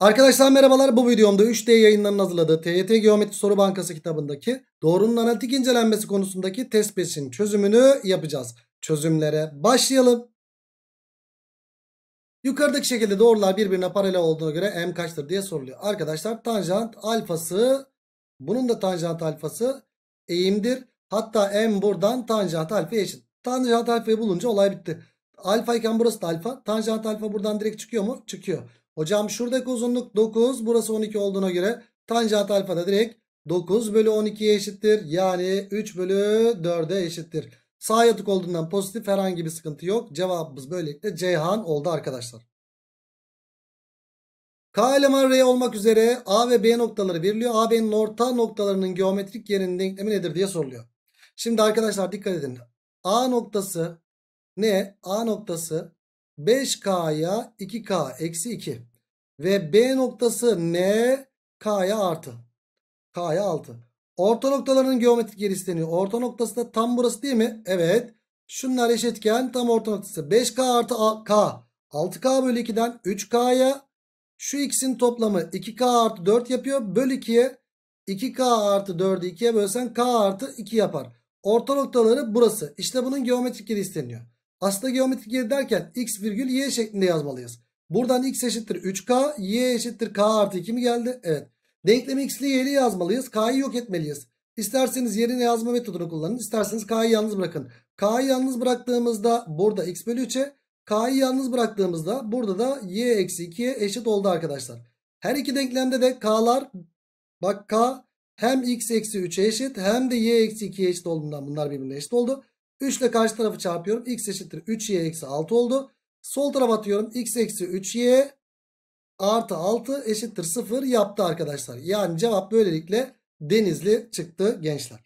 Arkadaşlar merhabalar bu videomda 3D yayınlarının hazırladığı TYT Geometri Soru Bankası kitabındaki doğrunun analitik incelenmesi konusundaki test 5'in çözümünü yapacağız. Çözümlere başlayalım. Yukarıdaki şekilde doğrular birbirine paralel olduğuna göre m kaçtır diye soruluyor. Arkadaşlar tanjant alfası bunun da tanjant alfası eğimdir. Hatta m buradan tanjant alfa eşit. Tanjant alfayı bulunca olay bitti. Alfa iken burası da alfa. Tanjant alfa buradan direkt çıkıyor mu? Çıkıyor. Hocam şuradaki uzunluk 9. Burası 12 olduğuna göre tanjant alfa da direkt 9 bölü 12'ye eşittir. Yani 3 bölü 4'e eşittir. Sağ yatık olduğundan pozitif herhangi bir sıkıntı yok. Cevabımız böylelikle Ceyhan oldu arkadaşlar. K eleman R olmak üzere A ve B noktaları veriliyor. A B'nin orta noktalarının geometrik yerinin denklemi nedir diye soruluyor. Şimdi arkadaşlar dikkat edin. A noktası ne? A noktası 5K'ya 2K eksi 2. Ve B noktası N K'ya artı. K'ya 6. Orta noktalarının geometrik yeri isteniyor. Orta noktası da tam burası değil mi? Evet. Şunlar eşitken tam orta noktası. 5K artı K. 6K bölü 2'den 3K'ya. Şu x'in toplamı 2K artı 4 yapıyor. Bölü 2'ye 2K artı 4'ü 2'ye bölsen K artı 2 yapar. Orta noktaları burası. İşte bunun geometrik yeri isteniyor. Aslında geometrik yeri derken x virgül y şeklinde yazmalıyız. Buradan x eşittir 3k. Y eşittir k artı 2 mi geldi? Evet. Denklemi x'li y'li yazmalıyız. K'yı yok etmeliyiz. İsterseniz yerine yazma metodunu kullanın. İsterseniz k'yı yalnız bırakın. K'yı yalnız bıraktığımızda burada x bölü 3'e. K'yı yalnız bıraktığımızda burada da y eksi 2'ye eşit oldu arkadaşlar. Her iki denklemde de k'lar bak k hem x eksi 3'e eşit hem de y eksi 2'ye eşit olduğundan bunlar birbirine eşit oldu. 3 ile karşı tarafı çarpıyorum. x eşittir 3y eksi 6 oldu. Sol tarafa atıyorum. X eksi 3y artı 6 eşittir 0 yaptı arkadaşlar. Yani cevap böylelikle denizli çıktı gençler.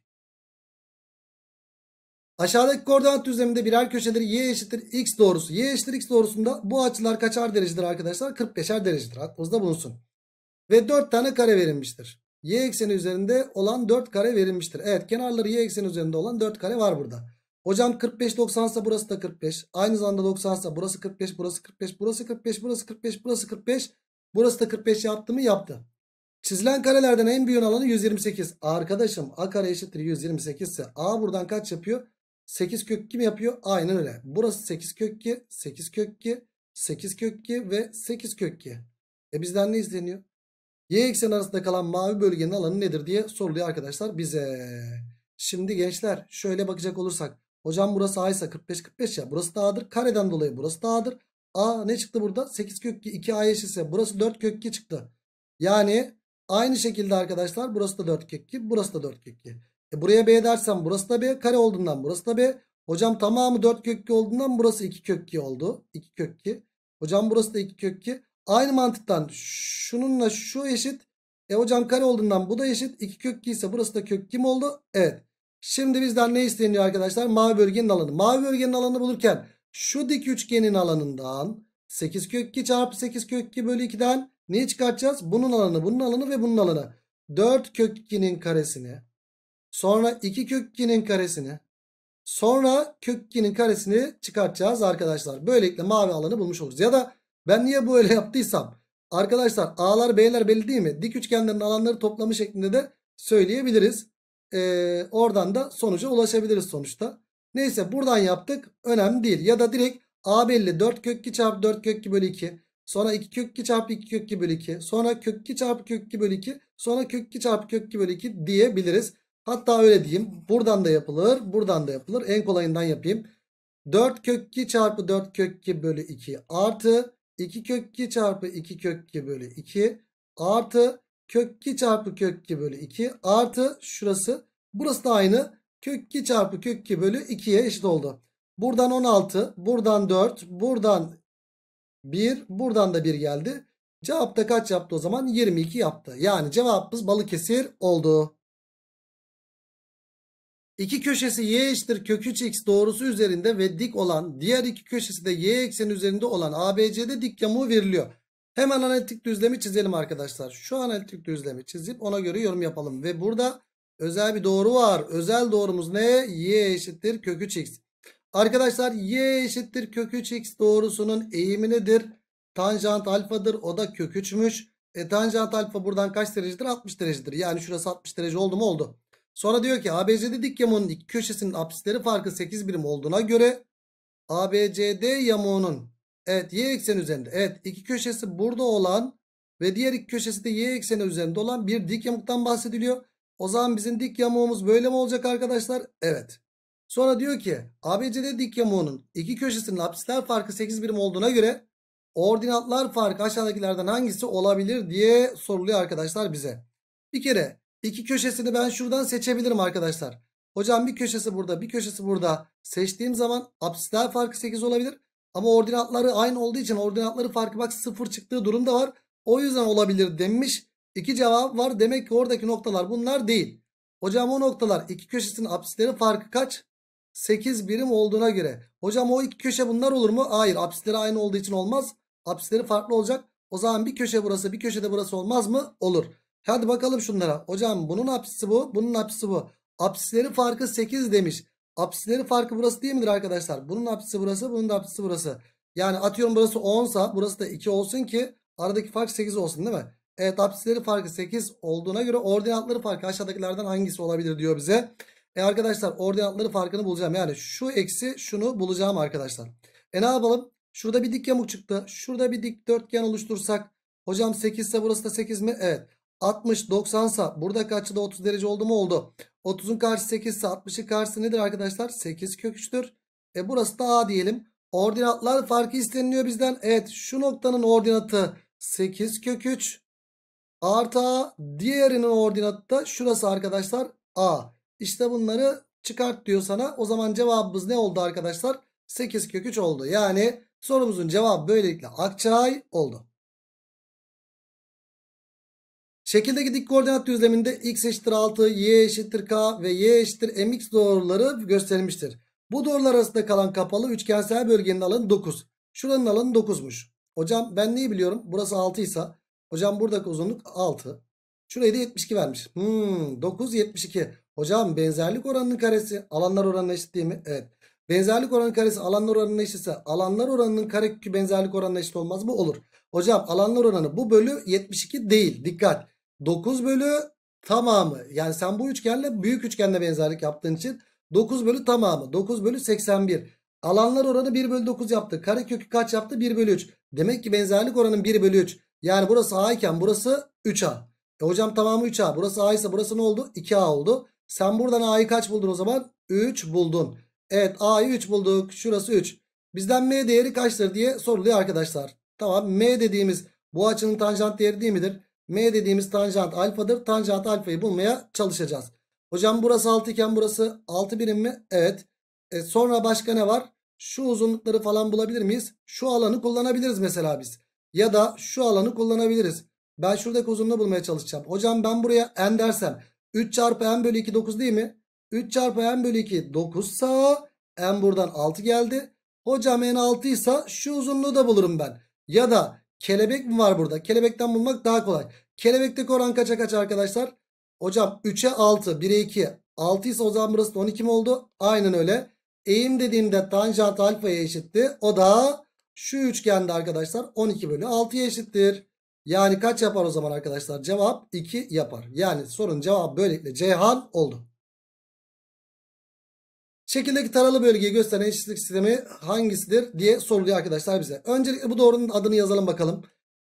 Aşağıdaki koordinat düzleminde birer köşeleri y eşittir x doğrusu. y eşittir x doğrusunda bu açılar kaçar derecedir arkadaşlar? 45'er derecedir. Aklınızda bulunsun. Ve 4 tane kare verilmiştir. y ekseni üzerinde olan 4 kare verilmiştir. Evet kenarları y ekseni üzerinde olan 4 kare var burada. Hocam 45 90 ise burası da 45. Aynı zamanda 90 ise burası 45, burası 45, burası 45, burası 45, burası 45. Burası da 45 yaptı mı? Yaptı. Çizilen karelerden en büyük alanı 128. Arkadaşım a kare eşittir 128 ise a buradan kaç yapıyor? 8 kök 2 mi yapıyor? Aynen öyle. Burası 8 kök 2, 8 kök 2, 8 kök 2 ve 8 kök 2. E bizden ne izleniyor? Y eksen arasında kalan mavi bölgenin alanı nedir diye soruluyor arkadaşlar bize. Şimdi gençler şöyle bakacak olursak. Hocam burası A ise 45 45 ya. Burası da A'dır. Kareden dolayı burası da A'dır. A ne çıktı burada? 8 kök 2 A eşitse burası 4 kök 2 çıktı. Yani aynı şekilde arkadaşlar burası da 4 kök 2 burası da 4 kök 2. E buraya B dersem burası da B kare olduğundan burası da B. Hocam tamamı 4 kök 2 olduğundan burası 2 kök 2 oldu. 2 kök 2. Hocam burası da 2 kök 2. Aynı mantıktan şununla şu eşit. E hocam kare olduğundan bu da eşit. 2 kök 2 ise burası da kök kim oldu? Evet. Şimdi bizden ne isteniyor arkadaşlar? Mavi bölgenin alanı. Mavi bölgenin alanı bulurken şu dik üçgenin alanından 8 kök 2 çarpı 8 kök 2 bölü 2'den neyi çıkartacağız? Bunun alanı, bunun alanı ve bunun alanı. 4 kök 2'nin karesini. Sonra 2 kök 2'nin karesini. Sonra kök 2'nin karesini çıkartacağız arkadaşlar. Böylelikle mavi alanı bulmuş oluruz. Ya da ben niye böyle yaptıysam arkadaşlar A'lar B'ler belli değil mi? Dik üçgenlerin alanları toplamı şeklinde de söyleyebiliriz e, oradan da sonuca ulaşabiliriz sonuçta. Neyse buradan yaptık. Önemli değil. Ya da direkt A belli 4 kök 2 çarpı 4 kök 2 bölü 2. Sonra 2 kök 2 çarpı 2 kök 2 bölü 2. Sonra kök 2 çarpı kök 2 bölü 2. Sonra kök 2 çarpı kök 2 bölü 2 diyebiliriz. Hatta öyle diyeyim. Buradan da yapılır. Buradan da yapılır. En kolayından yapayım. 4 kök 2 çarpı 4 kök 2 bölü 2 artı 2 kök 2 çarpı 2 kök 2 bölü 2 artı Kök 2 çarpı kök 2 bölü 2 artı şurası. Burası da aynı. Kök 2 çarpı kök 2 bölü 2'ye eşit oldu. Buradan 16, buradan 4, buradan 1, buradan da 1 geldi. Cevapta kaç yaptı o zaman? 22 yaptı. Yani cevabımız Balıkesir oldu. İki köşesi y eşittir kök 3x doğrusu üzerinde ve dik olan diğer iki köşesi de y ekseni üzerinde olan ABC'de dik yamuğu veriliyor. Hemen analitik düzlemi çizelim arkadaşlar. Şu analitik düzlemi çizip ona göre yorum yapalım. Ve burada özel bir doğru var. Özel doğrumuz ne? Y eşittir kök 3x. Arkadaşlar y eşittir kök 3x doğrusunun eğimi nedir? Tanjant alfadır. O da kök 3'müş. E, tanjant alfa buradan kaç derecedir? 60 derecedir. Yani şurası 60 derece oldu mu? Oldu. Sonra diyor ki ABCD dik yamuğunun iki köşesinin apsisleri farkı 8 birim olduğuna göre ABCD yamuğunun Evet y ekseni üzerinde. Evet iki köşesi burada olan ve diğer iki köşesi de y ekseni üzerinde olan bir dik yamuktan bahsediliyor. O zaman bizim dik yamuğumuz böyle mi olacak arkadaşlar? Evet. Sonra diyor ki ABC'de dik yamuğunun iki köşesinin apsisler farkı 8 birim olduğuna göre ordinatlar farkı aşağıdakilerden hangisi olabilir diye soruluyor arkadaşlar bize. Bir kere iki köşesini ben şuradan seçebilirim arkadaşlar. Hocam bir köşesi burada bir köşesi burada seçtiğim zaman apsisler farkı 8 olabilir. Ama ordinatları aynı olduğu için ordinatları farkı bak sıfır çıktığı durumda var. O yüzden olabilir denmiş. İki cevap var. Demek ki oradaki noktalar bunlar değil. Hocam o noktalar iki köşesinin apsisleri farkı kaç? 8 birim olduğuna göre. Hocam o iki köşe bunlar olur mu? Hayır. Apsisleri aynı olduğu için olmaz. Apsisleri farklı olacak. O zaman bir köşe burası bir köşede burası olmaz mı? Olur. Hadi bakalım şunlara. Hocam bunun apsisi bu. Bunun apsisi bu. Apsisleri farkı 8 demiş. Apsileri farkı burası değil midir arkadaşlar? Bunun apsisi burası, bunun da apsisi burası. Yani atıyorum burası 10 sa burası da 2 olsun ki aradaki fark 8 olsun değil mi? Evet apsisleri farkı 8 olduğuna göre ordinatları farkı aşağıdakilerden hangisi olabilir diyor bize. E arkadaşlar ordinatları farkını bulacağım. Yani şu eksi şunu bulacağım arkadaşlar. E ne yapalım? Şurada bir dik yamuk çıktı. Şurada bir dik dörtgen oluştursak. Hocam 8 ise burası da 8 mi? Evet. 60 90 sa burada kaçı da 30 derece oldu mu oldu. 30'un karşı 8 ise 60'ın karşısı nedir arkadaşlar? 8 kök 3'tür. E burası da A diyelim. Ordinatlar farkı isteniliyor bizden. Evet şu noktanın ordinatı 8 kök 3 artı A. Diğerinin ordinatı da şurası arkadaşlar A. İşte bunları çıkart diyor sana. O zaman cevabımız ne oldu arkadaşlar? 8 kök 3 oldu. Yani sorumuzun cevabı böylelikle Akçay oldu. Şekildeki dik koordinat düzleminde x eşittir 6, y eşittir k ve y eşittir mx doğruları gösterilmiştir. Bu doğrular arasında kalan kapalı üçgensel bölgenin alanı 9. Şuranın alanı 9'muş. Hocam ben neyi biliyorum? Burası 6 ise hocam buradaki uzunluk 6. Şurayı da 72 vermiş. Hmm, 9 72. Hocam benzerlik oranının karesi alanlar oranına eşit değil mi? Evet. Benzerlik oranının karesi alanlar oranına eşitse alanlar oranının kareküpü benzerlik oranına eşit olmaz mı? Olur. Hocam alanlar oranı bu bölü 72 değil. Dikkat. 9 bölü tamamı. Yani sen bu üçgenle büyük üçgenle benzerlik yaptığın için 9 bölü tamamı. 9 bölü 81. Alanlar oranı 1 bölü 9 yaptı. Karekökü kaç yaptı? 1 bölü 3. Demek ki benzerlik oranın 1 bölü 3. Yani burası A iken burası 3A. E hocam tamamı 3A. Burası A ise burası ne oldu? 2A oldu. Sen buradan A'yı kaç buldun o zaman? 3 buldun. Evet A'yı 3 bulduk. Şurası 3. Bizden M değeri kaçtır diye soruluyor arkadaşlar. Tamam M dediğimiz bu açının tanjant değeri değil midir? M dediğimiz tanjant alfadır. Tanjant alfayı bulmaya çalışacağız. Hocam burası 6 iken burası 6 birim mi? Evet. E sonra başka ne var? Şu uzunlukları falan bulabilir miyiz? Şu alanı kullanabiliriz mesela biz. Ya da şu alanı kullanabiliriz. Ben şuradaki uzunluğu bulmaya çalışacağım. Hocam ben buraya n dersem 3 çarpı n bölü 2 9 değil mi? 3 çarpı n bölü 2 9 sa n buradan 6 geldi. Hocam n 6 ise şu uzunluğu da bulurum ben. Ya da Kelebek mi var burada? Kelebekten bulmak daha kolay. Kelebekteki oran kaça kaç arkadaşlar? Hocam 3'e 6, 1'e 2. 6 ise o zaman burası 12 mi oldu? Aynen öyle. Eğim dediğimde tanjant alfaya eşitti. O da şu üçgende arkadaşlar 12 bölü 6'ya eşittir. Yani kaç yapar o zaman arkadaşlar? Cevap 2 yapar. Yani sorun cevabı böylelikle Ceyhan oldu. Şekildeki taralı bölgeyi gösteren eşitlik sistemi hangisidir diye soruluyor arkadaşlar bize. Öncelikle bu doğrunun adını yazalım bakalım.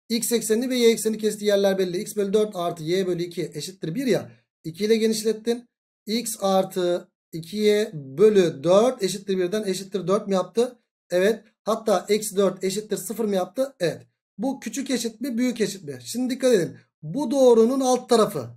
X eksenini ve Y ekseni kestiği yerler belli. X bölü 4 artı Y bölü 2 eşittir 1 ya. 2 ile genişlettin. X artı 2Y bölü 4 eşittir 1'den eşittir 4 mi yaptı? Evet. Hatta eksi 4 eşittir 0 mi yaptı? Evet. Bu küçük eşit mi büyük eşit mi? Şimdi dikkat edin. Bu doğrunun alt tarafı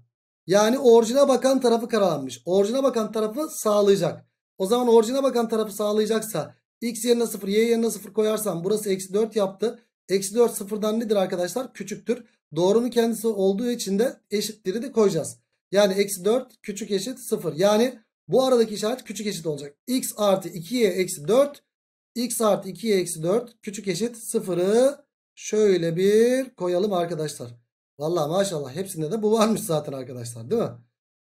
yani orijine bakan tarafı karalanmış. Orijine bakan tarafı sağlayacak. O zaman orijine bakan tarafı sağlayacaksa x yerine 0 y yerine 0 koyarsam burası eksi 4 yaptı. Eksi 4 sıfırdan nedir arkadaşlar? Küçüktür. Doğrunun kendisi olduğu için de eşitleri de koyacağız. Yani eksi 4 küçük eşit 0. Yani bu aradaki işaret küçük eşit olacak. x artı 2y eksi 4 x artı 2y eksi 4 küçük eşit 0'ı şöyle bir koyalım arkadaşlar. Valla maşallah hepsinde de bu varmış zaten arkadaşlar değil mi?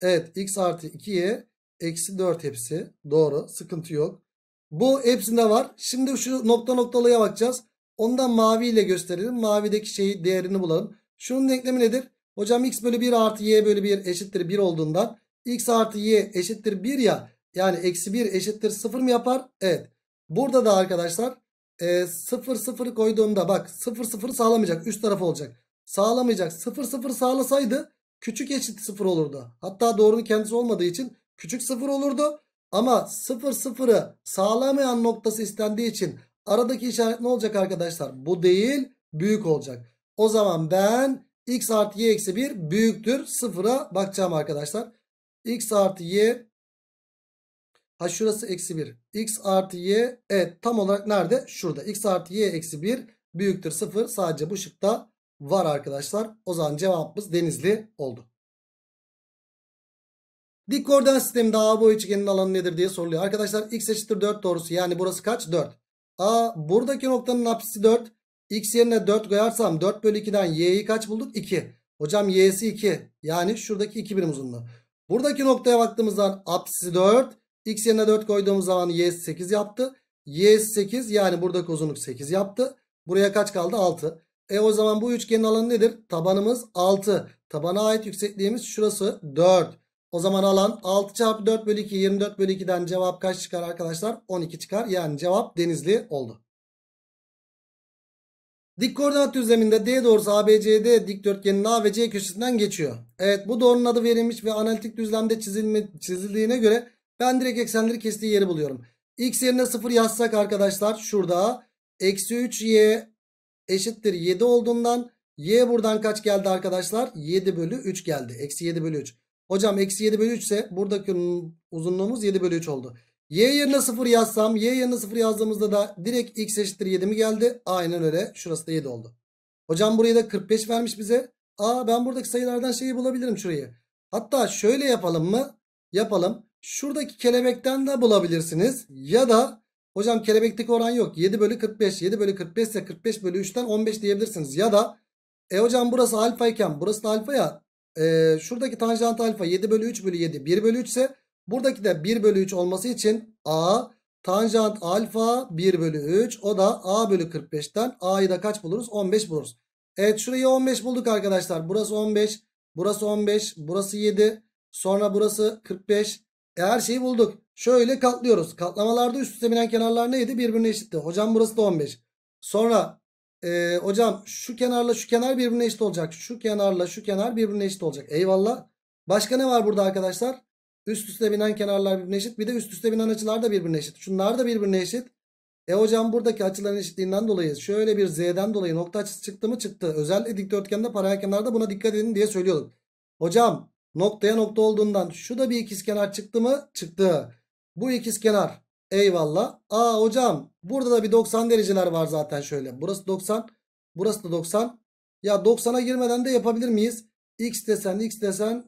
Evet x artı 2y Eksi 4 hepsi. Doğru. Sıkıntı yok. Bu hepsinde var. Şimdi şu nokta noktalıya bakacağız. Ondan maviyle ile gösterelim. Mavideki şeyi değerini bulalım. Şunun denklemi nedir? Hocam x bölü 1 artı y bölü 1 eşittir 1 olduğundan x artı y eşittir 1 ya yani eksi 1 eşittir 0 mı yapar? Evet. Burada da arkadaşlar e, 0 0 koyduğumda bak 0 0 sağlamayacak. Üst taraf olacak. Sağlamayacak. 0 0 sağlasaydı küçük eşit 0 olurdu. Hatta doğrunun kendisi olmadığı için küçük sıfır olurdu. Ama sıfır sıfırı sağlamayan noktası istendiği için aradaki işaret ne olacak arkadaşlar? Bu değil büyük olacak. O zaman ben x artı y eksi 1 büyüktür sıfıra bakacağım arkadaşlar. x artı y ha şurası eksi 1 x artı y evet tam olarak nerede? Şurada x artı y eksi 1 büyüktür sıfır sadece bu şıkta var arkadaşlar. O zaman cevabımız denizli oldu. Dik koordinat sisteminde ABO üçgenin alanı nedir diye soruluyor. Arkadaşlar x eşittir 4 doğrusu. Yani burası kaç? 4. A buradaki noktanın apsisi 4. X yerine 4 koyarsam 4 bölü 2'den y'yi kaç bulduk? 2. Hocam y'si 2. Yani şuradaki 2 birim uzunluğu. Buradaki noktaya baktığımızda apsisi 4. X yerine 4 koyduğumuz zaman y 8 yaptı. Y 8 yani buradaki uzunluk 8 yaptı. Buraya kaç kaldı? 6. E o zaman bu üçgenin alanı nedir? Tabanımız 6. Tabana ait yüksekliğimiz şurası 4. O zaman alan 6 çarpı 4 bölü 2 24 bölü 2'den cevap kaç çıkar arkadaşlar? 12 çıkar. Yani cevap Denizli oldu. Dik koordinat düzleminde D doğrusu ABCD dikdörtgenin A ve C köşesinden geçiyor. Evet bu doğrunun adı verilmiş ve analitik düzlemde çizilme, çizildiğine göre ben direkt eksenleri kestiği yeri buluyorum. X yerine 0 yazsak arkadaşlar şurada eksi 3y eşittir 7 olduğundan y buradan kaç geldi arkadaşlar? 7 bölü 3 geldi. Eksi 7 bölü 3. Hocam eksi 7 bölü 3 ise buradaki uzunluğumuz 7 bölü 3 oldu. Y yerine 0 yazsam y yerine 0 yazdığımızda da direkt x eşittir 7 mi geldi? Aynen öyle. Şurası da 7 oldu. Hocam buraya da 45 vermiş bize. Aa ben buradaki sayılardan şeyi bulabilirim şurayı. Hatta şöyle yapalım mı? Yapalım. Şuradaki kelebekten de bulabilirsiniz. Ya da hocam kelebekteki oran yok. 7 bölü 45. 7 bölü 45 ise 45 bölü 3'ten 15 diyebilirsiniz. Ya da e hocam burası alfa iken burası da alfa ya e, şuradaki tanjant alfa 7 bölü 3 bölü 7 1 bölü 3 ise buradaki de 1 bölü 3 olması için a tanjant alfa 1 bölü 3 o da a bölü 45'ten a'yı da kaç buluruz 15 buluruz. Evet şurayı 15 bulduk arkadaşlar burası 15 burası 15 burası 7 sonra burası 45 e, her şeyi bulduk. Şöyle katlıyoruz katlamalarda üst üste binen kenarlar neydi birbirine eşitti hocam burası da 15 sonra e, hocam şu kenarla şu kenar birbirine eşit olacak. Şu kenarla şu kenar birbirine eşit olacak. Eyvallah. Başka ne var burada arkadaşlar? Üst üste binen kenarlar birbirine eşit. Bir de üst üste binen açılar da birbirine eşit. Şunlar da birbirine eşit. E hocam buradaki açıların eşitliğinden dolayı şöyle bir z'den dolayı nokta açısı çıktı mı çıktı. Özellikle dikdörtgende paralel kenarda buna dikkat edin diye söylüyorduk. Hocam noktaya nokta olduğundan şu da bir ikiz kenar çıktı mı? Çıktı. Bu ikiz kenar. eyvallah. Aa hocam Burada da bir 90 dereceler var zaten şöyle. Burası 90. Burası da 90. Ya 90'a girmeden de yapabilir miyiz? X desen X desen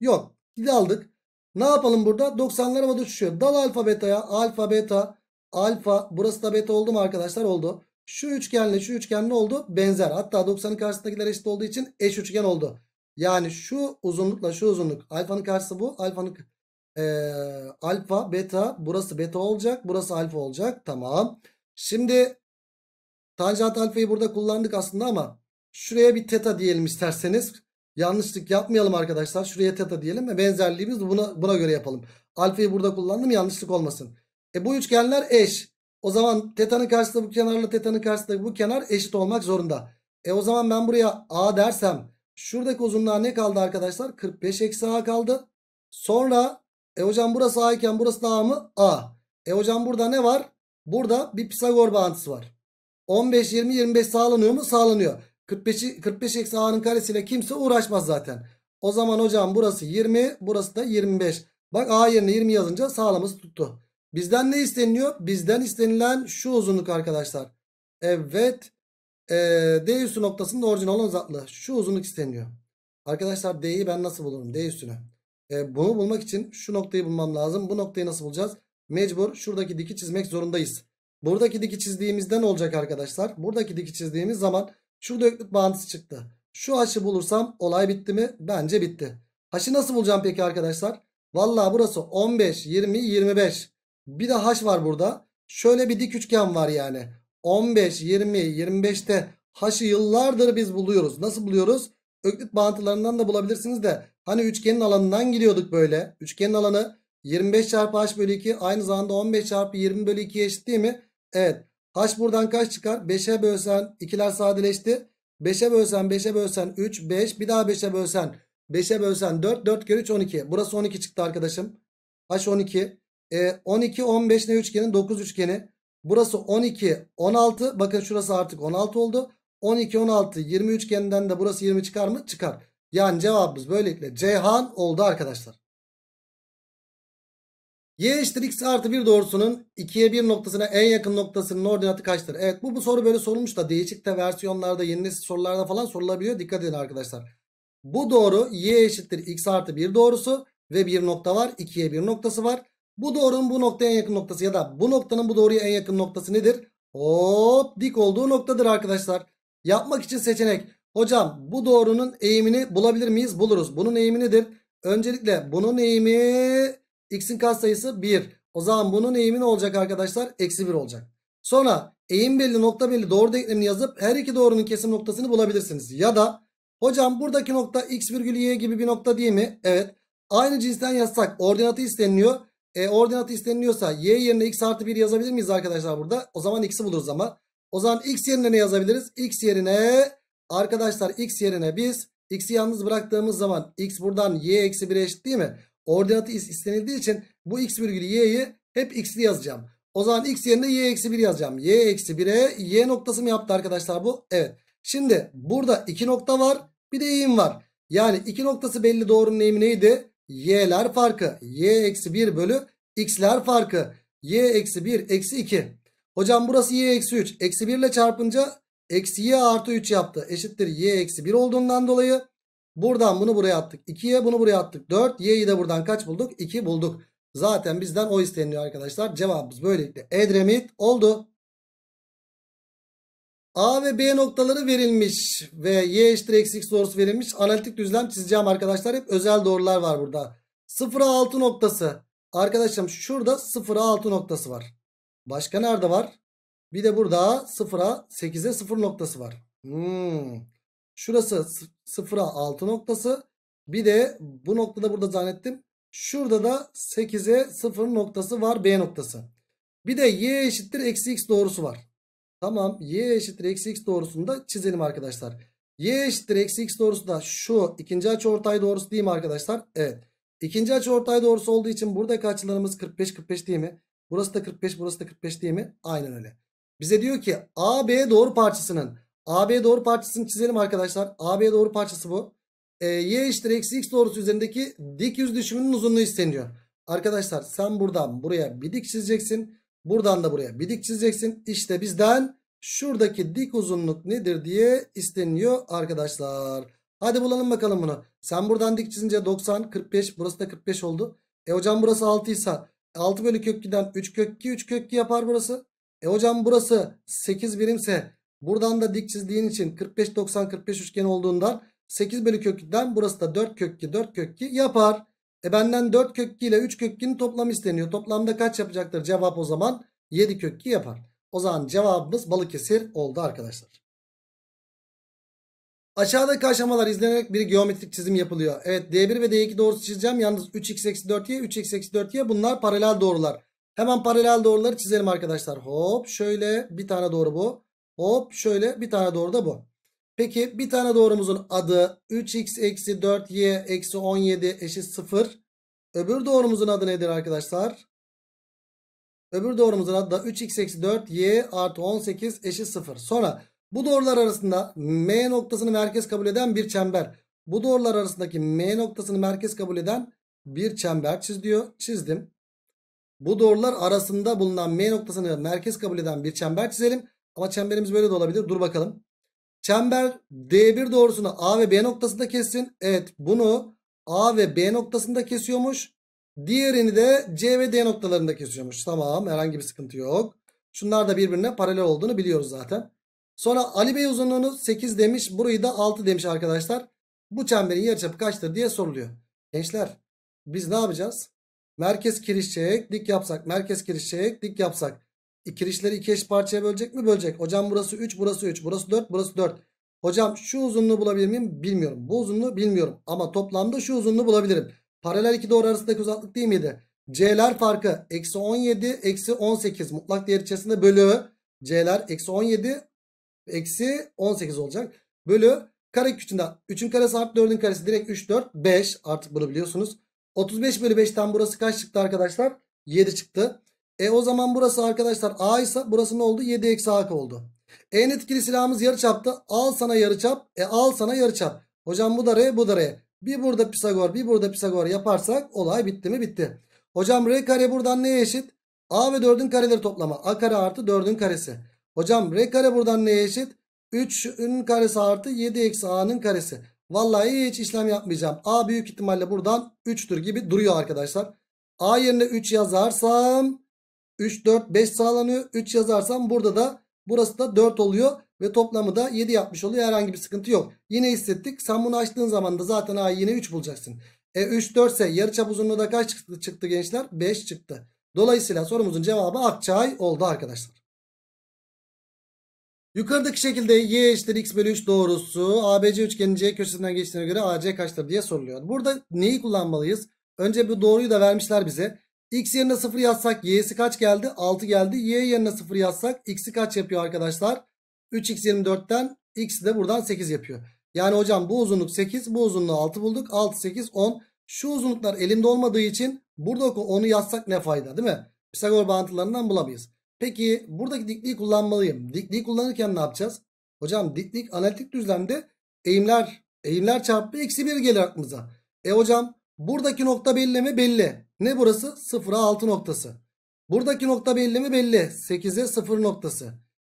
yok. Gidi aldık. Ne yapalım burada? 90'lara mı düşüyor? Dal alfa beta'ya. Alfa beta. Alfa. Burası da beta oldu mu arkadaşlar? Oldu. Şu üçgenle şu üçgenle oldu. Benzer. Hatta 90'ın karşısındakiler eşit olduğu için eş üçgen oldu. Yani şu uzunlukla şu uzunluk. Alfanın karşısı bu. Alfanın e, alfa, beta. Burası beta olacak. Burası alfa olacak. Tamam. Şimdi tanjant alfayı burada kullandık aslında ama şuraya bir teta diyelim isterseniz. Yanlışlık yapmayalım arkadaşlar. Şuraya teta diyelim ve benzerliğimiz buna, buna göre yapalım. Alfayı burada kullandım yanlışlık olmasın. E bu üçgenler eş. O zaman tetanın karşısında bu kenarla tetanın karşısında bu kenar eşit olmak zorunda. E o zaman ben buraya A dersem şuradaki uzunluğa ne kaldı arkadaşlar? 45 eksi A kaldı. Sonra e hocam burası A iken burası da A mı? A. E hocam burada ne var? Burada bir Pisagor bağıntısı var. 15, 20, 25 sağlanıyor mu? Sağlanıyor. 45, 45 eksi A'nın karesiyle kimse uğraşmaz zaten. O zaman hocam burası 20, burası da 25. Bak A yerine 20 yazınca sağlaması tuttu. Bizden ne isteniliyor? Bizden istenilen şu uzunluk arkadaşlar. Evet. E, D üssü noktasında orijinal olan uzaklığı. Şu uzunluk isteniyor. Arkadaşlar D'yi ben nasıl bulurum? D üstüne. E, bunu bulmak için şu noktayı bulmam lazım. Bu noktayı nasıl bulacağız? Mecbur şuradaki diki çizmek zorundayız. Buradaki diki çizdiğimizde ne olacak arkadaşlar? Buradaki diki çizdiğimiz zaman şurada öklüt bağıntısı çıktı. Şu haşı bulursam olay bitti mi? Bence bitti. Haşı nasıl bulacağım peki arkadaşlar? Valla burası 15, 20, 25. Bir de haş var burada. Şöyle bir dik üçgen var yani. 15, 20, 25'te haşı yıllardır biz buluyoruz. Nasıl buluyoruz? Öklüt bağıntılarından da bulabilirsiniz de Hani üçgenin alanından gidiyorduk böyle. Üçgenin alanı 25 çarpı h bölü 2 aynı zamanda 15 çarpı 20 bölü 2 eşit değil mi? Evet. H buradan kaç çıkar? 5'e bölsen 2'ler sadeleşti. 5'e bölsen 5'e bölsen 3 5 bir daha 5'e bölsen 5'e bölsen 4 4 kere 3 12. Burası 12 çıktı arkadaşım. H 12. E, 12 15 ne üçgenin 9 üçgeni. Burası 12 16 bakın şurası artık 16 oldu. 12 16 20 üçgeninden de burası 20 çıkar mı? Çıkar. Yani cevabımız böylelikle Ceyhan oldu arkadaşlar. Y eşittir x artı 1 doğrusunun 2'ye 1 noktasına en yakın noktasının ordinatı kaçtır? Evet bu, bu soru böyle sorulmuş da değişik de versiyonlarda yeni nesil sorularda falan sorulabiliyor. Dikkat edin arkadaşlar. Bu doğru y eşittir x artı 1 doğrusu ve bir nokta var. 2'ye 1 noktası var. Bu doğrunun bu noktaya en yakın noktası ya da bu noktanın bu doğruya en yakın noktası nedir? Hop dik olduğu noktadır arkadaşlar. Yapmak için seçenek Hocam bu doğrunun eğimini bulabilir miyiz? Buluruz. Bunun eğimi nedir? Öncelikle bunun eğimi x'in katsayısı 1. O zaman bunun eğimi ne olacak arkadaşlar? Eksi 1 olacak. Sonra eğim belli nokta belli doğru denklemini yazıp her iki doğrunun kesim noktasını bulabilirsiniz. Ya da hocam buradaki nokta x virgül y gibi bir nokta değil mi? Evet. Aynı cinsten yazsak ordinatı isteniliyor. E, ordinatı isteniliyorsa y yerine x artı 1 yazabilir miyiz arkadaşlar burada? O zaman x'i buluruz ama. O zaman x yerine ne yazabiliriz? x yerine Arkadaşlar x yerine biz x'i yalnız bıraktığımız zaman x buradan y eksi 1 eşit değil mi? Ordinatı istenildiği için bu x virgülü y'yi hep x'li yazacağım. O zaman x yerine y eksi 1 yazacağım. y eksi 1'e y noktası mı yaptı arkadaşlar bu? Evet. Şimdi burada 2 nokta var bir de eğim var. Yani 2 noktası belli doğrunun eğimi neydi? y'ler farkı. y eksi 1 bölü x'ler farkı. y eksi 1 eksi 2. Hocam burası y eksi 3. Eksi 1 ile çarpınca Eksi y artı 3 yaptı. Eşittir y eksi 1 olduğundan dolayı buradan bunu buraya attık. 2'ye bunu buraya attık. 4 y'yi de buradan kaç bulduk? 2 bulduk. Zaten bizden o isteniyor arkadaşlar. Cevabımız böylelikle Edremit oldu. A ve B noktaları verilmiş ve y eşittir eksi x doğrusu verilmiş. Analitik düzlem çizeceğim arkadaşlar. Hep özel doğrular var burada. 0'a 6 noktası. arkadaşlarım şurada 0'a 6 noktası var. Başka nerede var? Bir de burada 0'a 8'e 0 noktası var. Hmm. Şurası 0'a 6 noktası. Bir de bu noktada burada zannettim. Şurada da 8'e 0 noktası var B noktası. Bir de y eşittir eksi x doğrusu var. Tamam y eşittir eksi x doğrusunu da çizelim arkadaşlar. y eşittir eksi x doğrusu da şu ikinci açıortay doğrusu değil mi arkadaşlar? Evet. İkinci açıortay doğrusu olduğu için buradaki açılarımız 45-45 değil mi? Burası da 45 burası da 45 değil mi? Aynen öyle. Bize diyor ki AB doğru parçasının AB doğru parçasını çizelim arkadaşlar. AB doğru parçası bu. E, y eşittir eksi x doğrusu üzerindeki dik yüz düşümünün uzunluğu isteniyor. Arkadaşlar sen buradan buraya bir dik çizeceksin. Buradan da buraya bir dik çizeceksin. İşte bizden şuradaki dik uzunluk nedir diye isteniyor arkadaşlar. Hadi bulalım bakalım bunu. Sen buradan dik çizince 90, 45 burası da 45 oldu. E hocam burası 6 ise 6 bölü kök 2'den 3 kök 2, 3 kök 2 yapar burası. E hocam burası 8 birimse buradan da dik çizdiğin için 45 90 45 üçgen olduğundan 8 bölü kök burası da 4 kök 2 4 kök 2 yapar. E benden 4 kök ile 3 kök 2'nin toplamı isteniyor. Toplamda kaç yapacaktır cevap o zaman? 7 kök 2 yapar. O zaman cevabımız Balıkesir oldu arkadaşlar. Aşağıdaki aşamalar izlenerek bir geometrik çizim yapılıyor. Evet D1 ve D2 doğrusu çizeceğim. Yalnız 3x eksi 4y, 3x eksi 4y bunlar paralel doğrular. Hemen paralel doğruları çizelim arkadaşlar. Hop şöyle bir tane doğru bu. Hop şöyle bir tane doğru da bu. Peki bir tane doğrumuzun adı 3x eksi 4y eksi 17 eşit 0. Öbür doğrumuzun adı nedir arkadaşlar? Öbür doğrumuzun adı da 3x eksi 4y artı 18 eşit 0. Sonra bu doğrular arasında m noktasını merkez kabul eden bir çember. Bu doğrular arasındaki m noktasını merkez kabul eden bir çember çiz diyor. Çizdim. Bu doğrular arasında bulunan M noktasını merkez kabul eden bir çember çizelim. Ama çemberimiz böyle de olabilir. Dur bakalım. Çember D1 doğrusunu A ve B noktasında kessin. Evet bunu A ve B noktasında kesiyormuş. Diğerini de C ve D noktalarında kesiyormuş. Tamam herhangi bir sıkıntı yok. Şunlar da birbirine paralel olduğunu biliyoruz zaten. Sonra Ali Bey uzunluğunu 8 demiş. Burayı da 6 demiş arkadaşlar. Bu çemberin yarıçapı kaçtır diye soruluyor. Gençler biz ne yapacağız? Merkez kiriş çek dik yapsak. Merkez kiriş çek dik yapsak. E, kirişleri iki eş parçaya bölecek mi? Bölecek. Hocam burası 3 burası 3 burası 4 burası 4. Hocam şu uzunluğu bulabilir miyim? Bilmiyorum. Bu uzunluğu bilmiyorum. Ama toplamda şu uzunluğu bulabilirim. Paralel iki doğru arasındaki uzaklık değil miydi? C'ler farkı. Eksi 17 eksi 18 mutlak değer içerisinde bölü. C'ler eksi 17 eksi 18 olacak. Bölü kare küçüğünden 3'ün karesi artı 4'ün karesi direkt 3 4 5 artık bunu biliyorsunuz. 35 bölü 5'ten burası kaç çıktı arkadaşlar? 7 çıktı. E o zaman burası arkadaşlar A ise burası ne oldu? 7 eksi A oldu. En etkili silahımız yarıçaptı. Al sana yarıçap. E al sana yarıçap. Hocam bu da R bu da R. Bir burada Pisagor bir burada Pisagor yaparsak olay bitti mi? Bitti. Hocam R kare buradan neye eşit? A ve 4'ün kareleri toplama. A kare artı 4'ün karesi. Hocam R kare buradan neye eşit? 3'ün karesi artı 7 eksi A'nın karesi. Vallahi hiç işlem yapmayacağım. A büyük ihtimalle buradan 3'tür gibi duruyor arkadaşlar. A yerine 3 yazarsam 3, 4, 5 sağlanıyor. 3 yazarsam burada da burası da 4 oluyor. Ve toplamı da 7 yapmış oluyor. Herhangi bir sıkıntı yok. Yine hissettik. Sen bunu açtığın zaman da zaten A'yı yine 3 bulacaksın. E 3, 4 ise yarı çap uzunluğu da kaç çıktı, çıktı gençler? 5 çıktı. Dolayısıyla sorumuzun cevabı Akçay oldu arkadaşlar. Yukarıdaki şekilde y eşittir x bölü 3 doğrusu ABC üçgenin c köşesinden geçtiğine göre AC kaçtır diye soruluyor. Burada neyi kullanmalıyız? Önce bu doğruyu da vermişler bize. X yerine 0 yazsak y'si kaç geldi? 6 geldi. Y yerine 0 yazsak x'i kaç yapıyor arkadaşlar? 3x24'ten x de buradan 8 yapıyor. Yani hocam bu uzunluk 8 bu uzunluğu 6 bulduk. 6 8 10 şu uzunluklar elimde olmadığı için burada onu yazsak ne fayda değil mi? Pisagor bağıntılarından bulamayız. Peki buradaki dikliği kullanmalıyım. Dikliği kullanırken ne yapacağız? Hocam diklik analitik düzlemde eğimler eğimler çarpı eksi 1 gelir aklımıza. E hocam buradaki nokta belli mi? Belli. Ne burası? 0'a 6 noktası. Buradaki nokta belli mi? Belli. 8'e 0 noktası.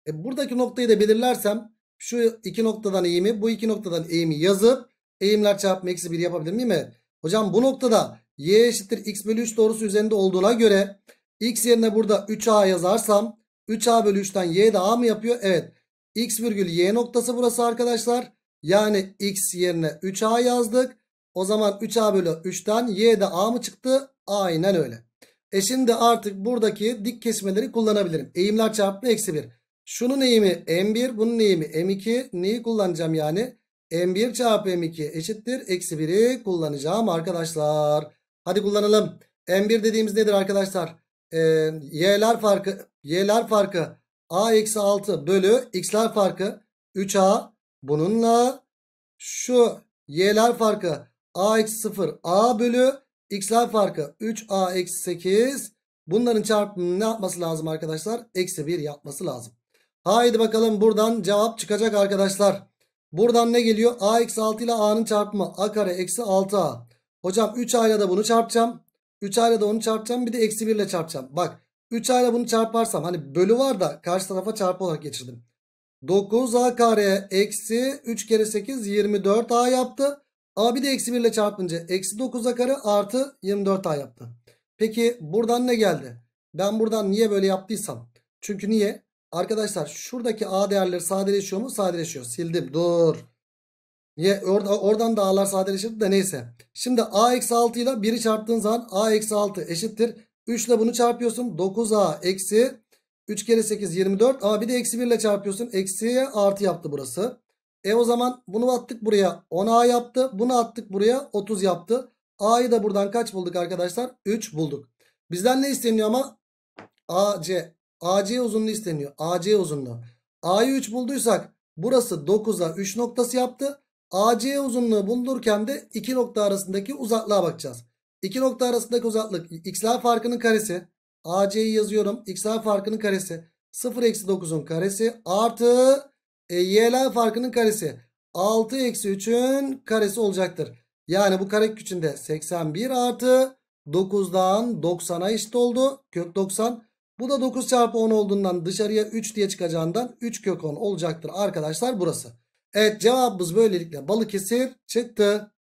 E buradaki noktayı da belirlersem şu iki noktadan eğimi bu iki noktadan eğimi yazıp eğimler çarpma eksi 1 yapabilir miyim? Evet. Hocam bu noktada y eşittir x bölü 3 doğrusu üzerinde olduğuna göre X yerine burada 3A yazarsam 3A bölü 3'ten Y de A mı yapıyor? Evet. X virgül Y noktası burası arkadaşlar. Yani X yerine 3A yazdık. O zaman 3A bölü 3'ten Y de A mı çıktı? Aynen öyle. E şimdi artık buradaki dik kesmeleri kullanabilirim. Eğimler çarpımı eksi 1. Şunun eğimi M1 bunun eğimi M2. Neyi kullanacağım yani? M1 çarpı M2 eşittir. Eksi 1'i kullanacağım arkadaşlar. Hadi kullanalım. M1 dediğimiz nedir arkadaşlar? e, y'ler farkı y'ler farkı a eksi 6 bölü x'ler farkı 3a bununla şu y'ler farkı a eksi 0 a bölü x'ler farkı 3a eksi 8 bunların çarpımını ne yapması lazım arkadaşlar? Eksi 1 yapması lazım. Haydi bakalım buradan cevap çıkacak arkadaşlar. Buradan ne geliyor? a eksi 6 ile a'nın çarpımı a kare eksi 6a. Hocam 3a ile de bunu çarpacağım. 3 a ile de onu çarpacağım. Bir de eksi 1 ile çarpacağım. Bak 3 a ile bunu çarparsam hani bölü var da karşı tarafa çarpı olarak geçirdim. 9a kare eksi 3 kere 8 24a yaptı. A bir de eksi 1 ile çarpınca eksi 9a kare artı 24a yaptı. Peki buradan ne geldi? Ben buradan niye böyle yaptıysam. Çünkü niye? Arkadaşlar şuradaki a değerleri sadeleşiyor mu? Sadeleşiyor. Sildim. Dur. Niye? Orada, oradan da a'lar sadeleşirdi de neyse. Şimdi a eksi 6 ile 1'i çarptığın zaman a eksi 6 eşittir. 3 ile bunu çarpıyorsun. 9a eksi 3 kere 8 24 ama bir de eksi 1 ile çarpıyorsun. Eksiye artı yaptı burası. E o zaman bunu attık buraya 10a yaptı. Bunu attık buraya 30 yaptı. A'yı da buradan kaç bulduk arkadaşlar? 3 bulduk. Bizden ne isteniyor ama? AC. AC uzunluğu isteniyor. AC uzunluğu. A'yı 3 bulduysak burası 9'a 3 noktası yaptı. AC uzunluğu bulunurken de iki nokta arasındaki uzaklığa bakacağız. İki nokta arasındaki uzaklık x'ler farkının karesi. AC'yi yazıyorum. x'ler farkının karesi. 0 eksi 9'un karesi artı e, y'ler farkının karesi. 6 eksi 3'ün karesi olacaktır. Yani bu kare içinde 81 artı 9'dan 90'a eşit oldu. Kök 90. Bu da 9 çarpı 10 olduğundan dışarıya 3 diye çıkacağından 3 kök 10 olacaktır arkadaşlar burası. Evet cevabımız böylelikle Balıkesir çıktı.